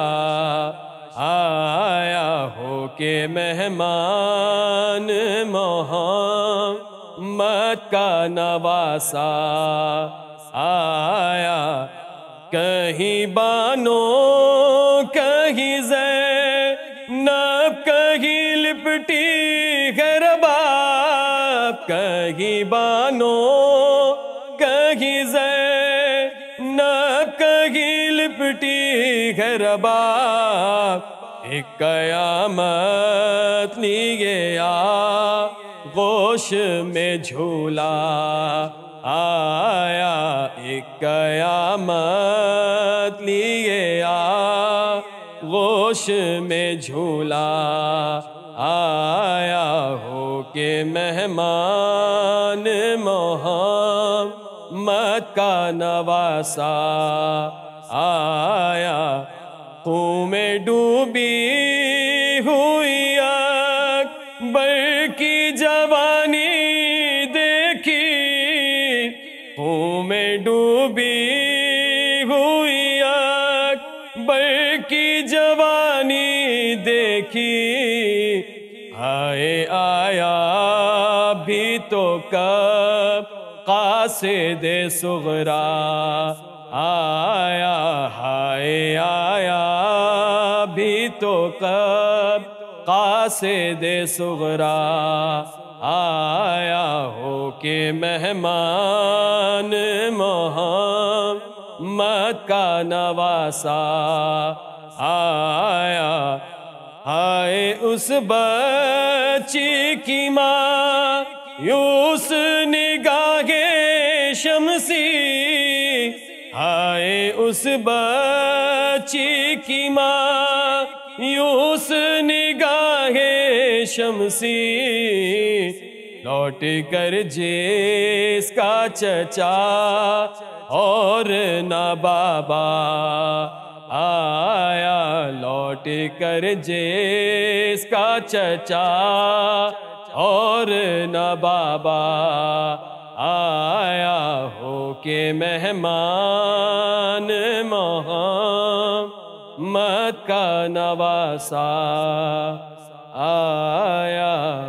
आया हो के मेहमान मोहम्मद का नवासा आया कहीं बानो कहीं जे नाप कहीं लिपटी गरबा कहीं बानो कहीं जे न कहीं लिपटी गरबा कयामत नी गया गोश में झूला आया एक कयामत ली गया गोश में झूला आया हो के मेहमान मोहम्मद का नवासा आया आंखों में डूबी हुई अकबर की जवानी देखी आंखों में डूबी हुई अकबर की जवानी देखी आए आया भी तो कब कासे दे सुगरा आया हाय आया तो कब कासे दे सुगरा आया हो के मेहमान मोहम्मद का नवासा आया हाय उस बच्ची की माँ यूस निगाहे शमसी हाय उस बच्ची की माँ शमसी लौट कर जेस चचा और न बाबा आया लौट कर जेस का चचा और न बाबा आया हो के मेहमान महा मत का नवासा आया